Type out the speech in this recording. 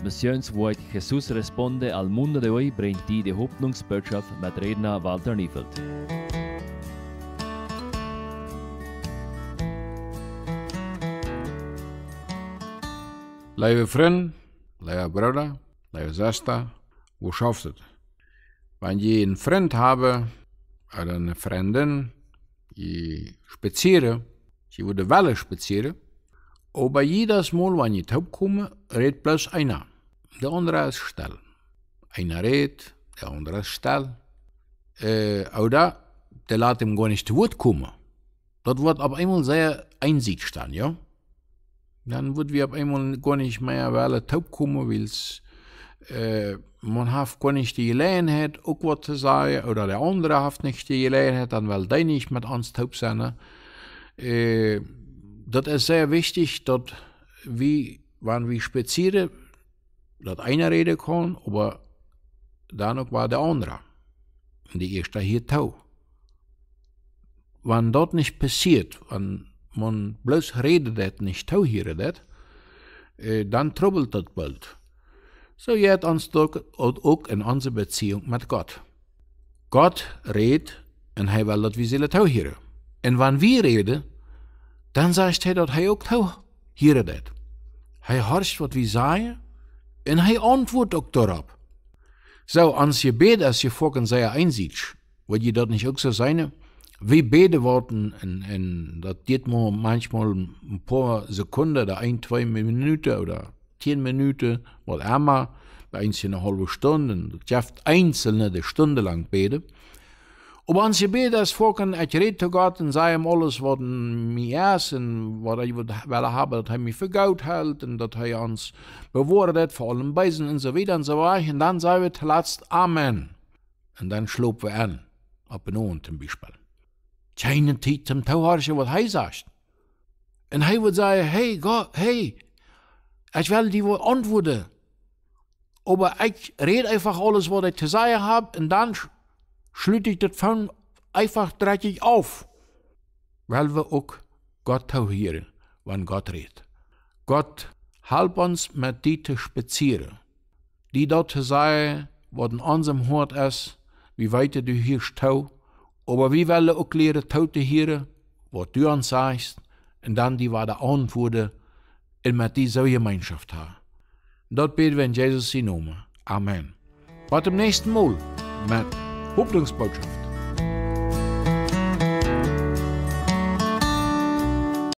Admisiones Jesus Jesús Responde al Mundo de hoy bringt die die Hoffnungsbotschaft mit Redner Walter Niefeld. Liebe Freunde, liebe Brüder, liebe Schwester, wo schaffst du? Wenn ich einen Freund habe oder eine Freundin, ich spaziere, ich würde Welle spazieren, aber jedes Mal, wenn ich komme, redet bloß einer der eh, eh, andere ist Stall. Einer redet, der andere ist Stall. Äh, oder der lässt ihm gar nicht zu Wort kommen. Das wird ab einmal sehr einsichtig dann, ja. Dann wird wir ab einmal gar nicht mehr bei alle taub kommen, weil äh, man hat gar nicht die Gelegenheit, auch was zu sagen, oder der andere hat nicht die Gelegenheit, dann will der nicht mit uns taub sein. Äh, eh, das ist sehr wichtig, dass wir, wenn wir spazieren, dass einer reden kann, aber dann war der andere. Und die erste hier tau. Wenn dort nicht passiert, wenn man bloß redet, nicht tau hier, dat, äh, dann trubelt das bald. So geht uns doch auch in unsere Beziehung mit Gott. Gott redet und er will, dass wir sie tau hier. Und wenn wir reden, dann sagt er, dass er auch tau hier. Er horcht, was wir sagen En hij antwoordt ook daarop. Zo, als je bedt, als je volgens zij inziet, wil je dat niet ook zo zijn? Wie beten worden, en, en dat dit maar manchmal een paar seconden, de ein, twee minuten, of tien minuten, wat immer, bij eens een halbe stunde. Dat je einzelne de stunde lang beten. Och han ser bedast folken att red till Gott und säga ihm alles was er mir och vad jag vill ha, att han mig för Gott hält und att er uns bevarat vor allem Beisen und so weiter und so weiter. Und dann säger wir zuletzt Amen. Und dann schlopen wir an, ab und an zum Beispiel. Keine Zeit zum Tauharschen, was er sagt. Und er würde sagen, hey Gott, hey, ich will dir antworten. Aber ich rede einfach alles, was ich zu sagen habe und dann schlitt ich das Fang einfach dreckig auf, weil wir auch Gott hören, wann Gott redet. Gott halb uns mit diesen Spazieren, die dort sei, wo in unserem Hort ist, wie weit du hier stau, aber wir wollen auch lernen, Taute hören, was du uns sagst, und dann die war der Antworten, und mit dieser Gemeinschaft haben. Dort beten wir in Jesus' Namen. Amen. Bis zum nächsten Mal. Amen. Hochbildungsbotschaft